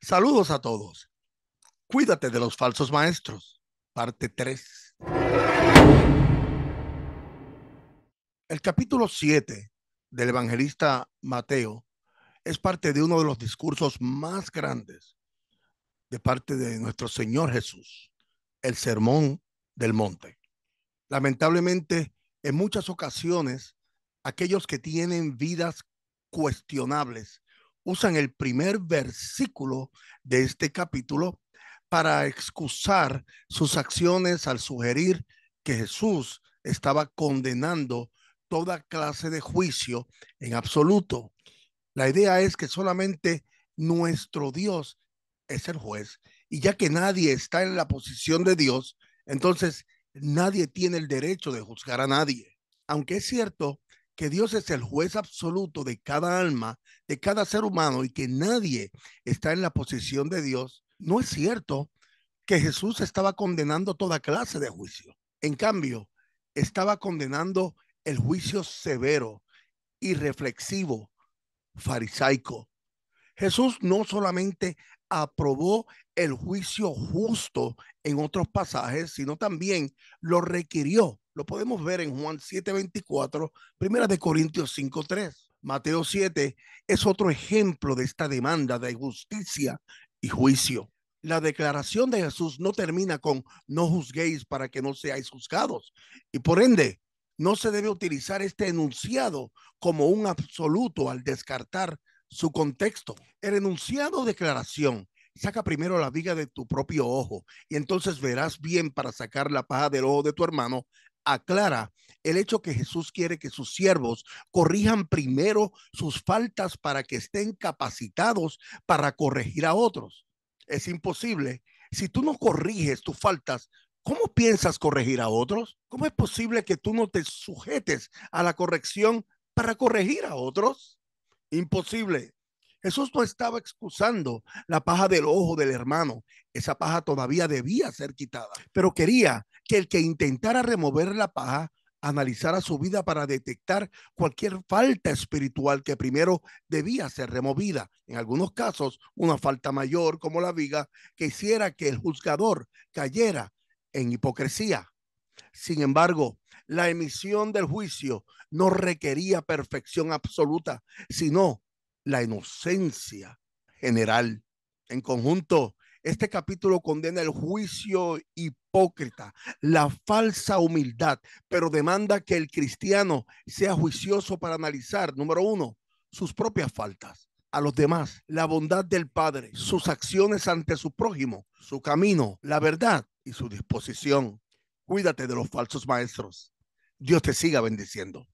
Saludos a todos. Cuídate de los falsos maestros. Parte 3. El capítulo 7 del evangelista Mateo es parte de uno de los discursos más grandes de parte de nuestro Señor Jesús, el Sermón del Monte. Lamentablemente, en muchas ocasiones, aquellos que tienen vidas cuestionables usan el primer versículo de este capítulo para excusar sus acciones al sugerir que Jesús estaba condenando toda clase de juicio en absoluto. La idea es que solamente nuestro Dios es el juez y ya que nadie está en la posición de Dios, entonces nadie tiene el derecho de juzgar a nadie. Aunque es cierto que Dios es el juez absoluto de cada alma, de cada ser humano y que nadie está en la posición de Dios, no es cierto que Jesús estaba condenando toda clase de juicio. En cambio, estaba condenando el juicio severo, y reflexivo farisaico. Jesús no solamente aprobó el juicio justo en otros pasajes, sino también lo requirió lo podemos ver en Juan 7:24, Primera de Corintios 5:3. Mateo 7 es otro ejemplo de esta demanda de justicia y juicio. La declaración de Jesús no termina con no juzguéis para que no seáis juzgados y por ende no se debe utilizar este enunciado como un absoluto al descartar su contexto. El enunciado declaración saca primero la viga de tu propio ojo y entonces verás bien para sacar la paja del ojo de tu hermano aclara el hecho que Jesús quiere que sus siervos corrijan primero sus faltas para que estén capacitados para corregir a otros. Es imposible. Si tú no corriges tus faltas, ¿cómo piensas corregir a otros? ¿Cómo es posible que tú no te sujetes a la corrección para corregir a otros? Imposible. Jesús no estaba excusando la paja del ojo del hermano. Esa paja todavía debía ser quitada, pero quería que el que intentara remover la paja analizara su vida para detectar cualquier falta espiritual que primero debía ser removida, en algunos casos una falta mayor como la viga, que hiciera que el juzgador cayera en hipocresía. Sin embargo, la emisión del juicio no requería perfección absoluta, sino la inocencia general. En conjunto, este capítulo condena el juicio hipócrita, la falsa humildad, pero demanda que el cristiano sea juicioso para analizar, número uno, sus propias faltas a los demás, la bondad del Padre, sus acciones ante su prójimo, su camino, la verdad y su disposición. Cuídate de los falsos maestros. Dios te siga bendiciendo.